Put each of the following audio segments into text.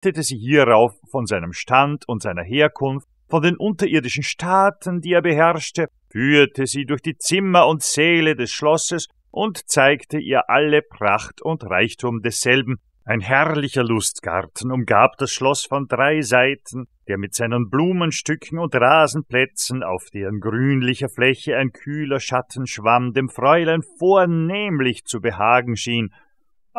berichtete sie hierauf von seinem Stand und seiner Herkunft, von den unterirdischen Staaten, die er beherrschte, führte sie durch die Zimmer und Säle des Schlosses und zeigte ihr alle Pracht und Reichtum desselben. Ein herrlicher Lustgarten umgab das Schloss von drei Seiten, der mit seinen Blumenstücken und Rasenplätzen, auf deren grünlicher Fläche ein kühler Schatten schwamm, dem Fräulein vornehmlich zu behagen schien,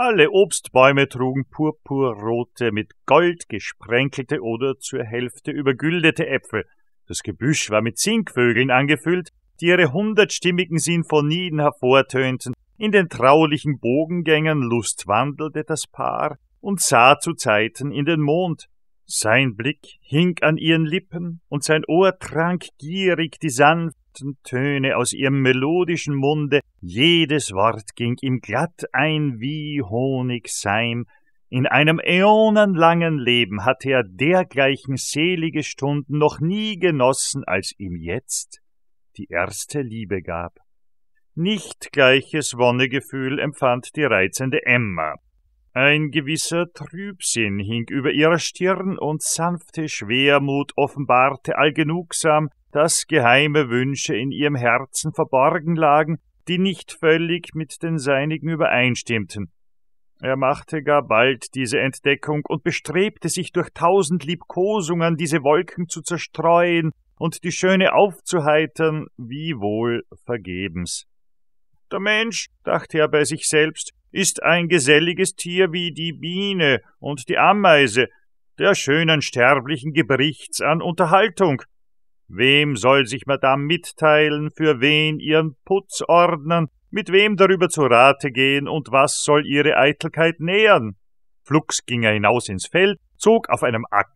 alle Obstbäume trugen purpurrote, mit Gold gesprenkelte oder zur Hälfte übergüldete Äpfel. Das Gebüsch war mit Zinkvögeln angefüllt, die ihre hundertstimmigen Sinfonien hervortönten. In den traulichen Bogengängern lustwandelte das Paar und sah zu Zeiten in den Mond. Sein Blick hing an ihren Lippen und sein Ohr trank gierig die sanft Töne aus ihrem melodischen Munde, jedes Wort ging ihm glatt ein wie Honigseim, in einem äonenlangen Leben hatte er dergleichen selige Stunden noch nie genossen, als ihm jetzt die erste Liebe gab. Nicht gleiches Wonnegefühl empfand die reizende Emma, ein gewisser Trübsinn hing über ihrer Stirn und sanfte Schwermut offenbarte allgenugsam, dass geheime Wünsche in ihrem Herzen verborgen lagen, die nicht völlig mit den seinigen übereinstimmten. Er machte gar bald diese Entdeckung und bestrebte sich durch tausend Liebkosungen diese Wolken zu zerstreuen und die Schöne aufzuheitern, wie wohl vergebens. Der Mensch, dachte er bei sich selbst, ist ein geselliges Tier wie die Biene und die Ameise, der schönen sterblichen Gebrichts an Unterhaltung. Wem soll sich Madame mitteilen, für wen ihren Putz ordnen, mit wem darüber zu Rate gehen und was soll ihre Eitelkeit nähern? Flugs ging er hinaus ins Feld, zog auf einem Acker